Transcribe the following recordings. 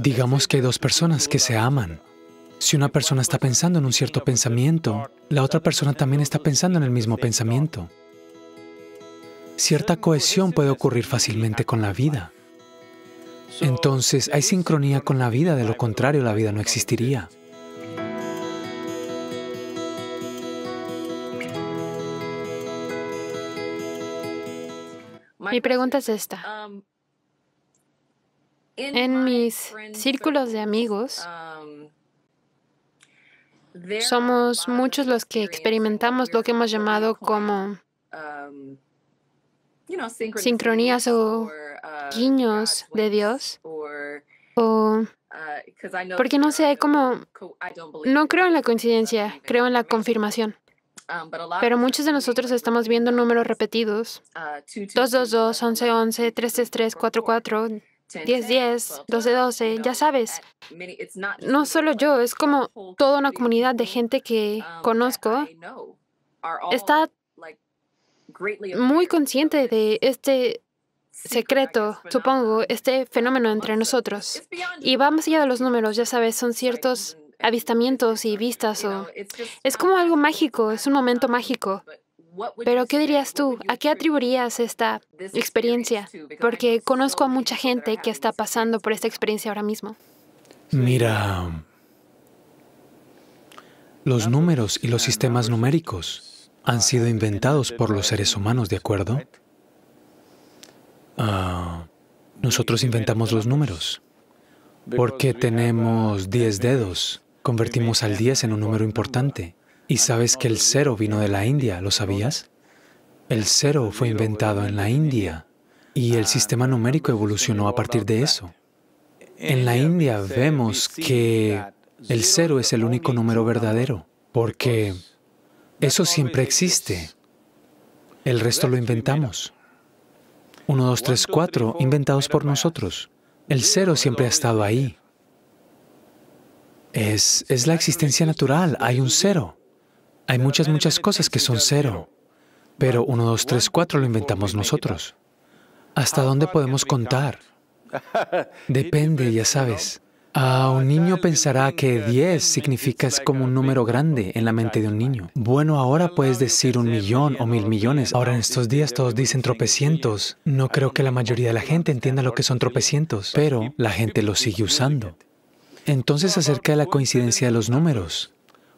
Digamos que hay dos personas que se aman. Si una persona está pensando en un cierto pensamiento, la otra persona también está pensando en el mismo pensamiento. Cierta cohesión puede ocurrir fácilmente con la vida. Entonces, hay sincronía con la vida, de lo contrario la vida no existiría. Mi pregunta es esta. En mis círculos de amigos, um, somos muchos los que experimentamos lo que hemos llamado como um, sincronías o uh, guiños de Dios. Uh, porque no sé, hay como, no creo en la coincidencia, creo en la confirmación. Um, Pero muchos de nosotros estamos viendo números repetidos, 222, 1111, 333, 44, 10-10, 12-12, ya sabes. No solo yo, es como toda una comunidad de gente que um, conozco está muy consciente de este secreto, supongo, este fenómeno entre nosotros. Y va más allá de los números, ya sabes, son ciertos avistamientos y vistas o... Es como algo mágico, es un momento mágico, pero ¿qué dirías tú? ¿A qué atribuirías esta experiencia? Porque conozco a mucha gente que está pasando por esta experiencia ahora mismo. Mira, los números y los sistemas numéricos han sido inventados por los seres humanos, ¿de acuerdo? Ah, nosotros inventamos los números porque uh, tenemos 10 dedos. Convertimos al 10 en un número importante. ¿Y sabes que el cero vino de la India? ¿Lo sabías? El cero fue inventado en la India y el sistema numérico evolucionó a partir de eso. En la India vemos que el cero es el único número verdadero, porque eso siempre existe. El resto lo inventamos. Uno, dos, tres, cuatro, inventados por nosotros. El cero siempre ha estado ahí. Es, es la existencia natural, hay un cero. Hay muchas, muchas cosas que son cero, pero uno, dos, tres, cuatro lo inventamos nosotros. ¿Hasta dónde podemos contar? Depende, ya sabes. A un niño pensará que 10 significa es como un número grande en la mente de un niño. Bueno, ahora puedes decir un millón o mil millones. Ahora en estos días todos dicen tropecientos. No creo que la mayoría de la gente entienda lo que son tropecientos, pero la gente lo sigue usando. Entonces acerca de la coincidencia de los números.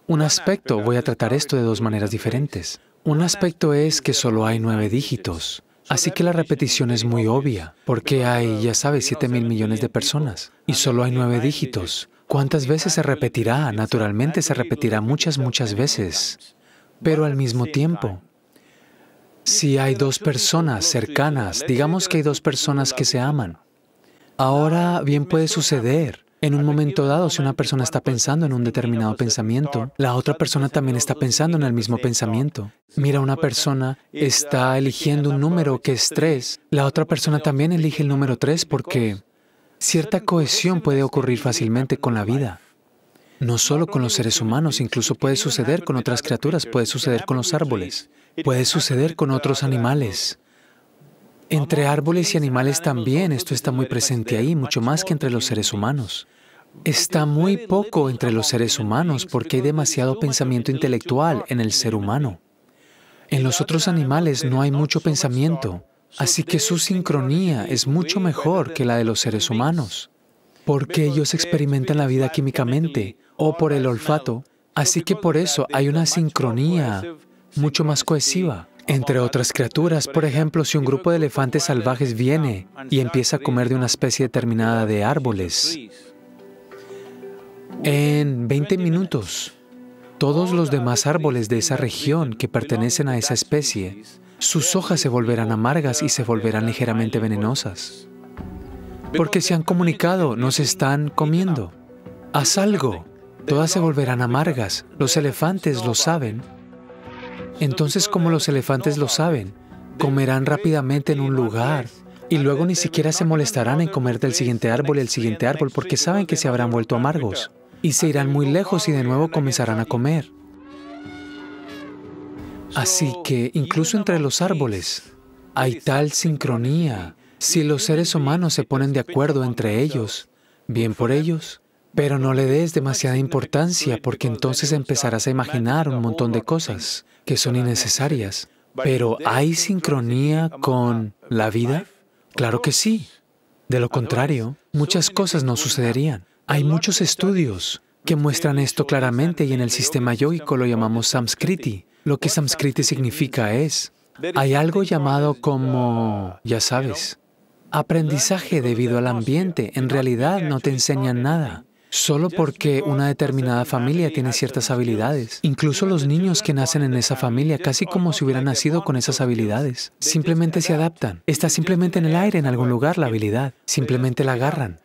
Un aspecto, voy a tratar esto de dos maneras diferentes. Un aspecto es que solo hay nueve dígitos, así que la repetición es muy obvia, porque hay, ya sabes, siete mil millones de personas y solo hay nueve dígitos. ¿Cuántas veces se repetirá? Naturalmente se repetirá muchas, muchas veces, pero al mismo tiempo. Si hay dos personas cercanas, digamos que hay dos personas que se aman, ahora bien puede suceder en un momento dado, si una persona está pensando en un determinado pensamiento, la otra persona también está pensando en el mismo pensamiento. Mira, una persona está eligiendo un número que es tres, la otra persona también elige el número 3 porque cierta cohesión puede ocurrir fácilmente con la vida. No solo con los seres humanos, incluso puede suceder con otras criaturas, puede suceder con los árboles, puede suceder con otros animales. Entre árboles y animales también esto está muy presente ahí, mucho más que entre los seres humanos. Está muy poco entre los seres humanos porque hay demasiado pensamiento intelectual en el ser humano. En los otros animales no hay mucho pensamiento, así que su sincronía es mucho mejor que la de los seres humanos, porque ellos experimentan la vida químicamente o por el olfato, así que por eso hay una sincronía mucho más cohesiva entre otras criaturas. Por ejemplo, si un grupo de elefantes salvajes viene y empieza a comer de una especie determinada de árboles, en 20 minutos, todos los demás árboles de esa región que pertenecen a esa especie, sus hojas se volverán amargas y se volverán ligeramente venenosas. Porque se han comunicado, nos están comiendo. Haz algo. Todas se volverán amargas. Los elefantes lo saben entonces, como los elefantes lo saben, comerán rápidamente en un lugar y luego ni siquiera se molestarán en comer del siguiente árbol y el siguiente árbol porque saben que se habrán vuelto amargos y se irán muy lejos y de nuevo comenzarán a comer. Así que incluso entre los árboles hay tal sincronía. Si los seres humanos se ponen de acuerdo entre ellos, bien por ellos, pero no le des demasiada importancia porque entonces empezarás a imaginar un montón de cosas que son innecesarias. Pero ¿hay sincronía con la vida? Claro que sí. De lo contrario, muchas cosas no sucederían. Hay muchos estudios que muestran esto claramente y en el sistema yógico lo llamamos samskriti. Lo que samskriti significa es, hay algo llamado como, ya sabes, aprendizaje debido al ambiente. En realidad no te enseñan nada solo porque una determinada familia tiene ciertas habilidades. Incluso los niños que nacen en esa familia, casi como si hubieran nacido con esas habilidades, simplemente este se adaptan. Está este simplemente en el aire, en algún lugar, la habilidad. Simplemente la agarran.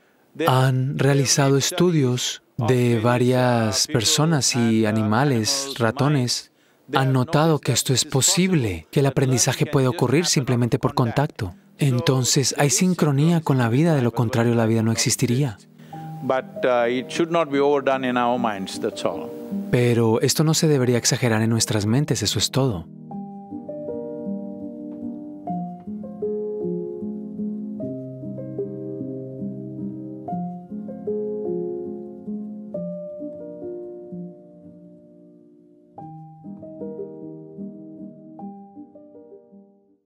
Han realizado estudios de varias personas y animales, ratones, han notado que esto es posible, que el aprendizaje puede ocurrir simplemente por contacto. Entonces hay sincronía con la vida, de lo contrario la vida no existiría. Pero esto no se debería exagerar en nuestras mentes, eso es todo.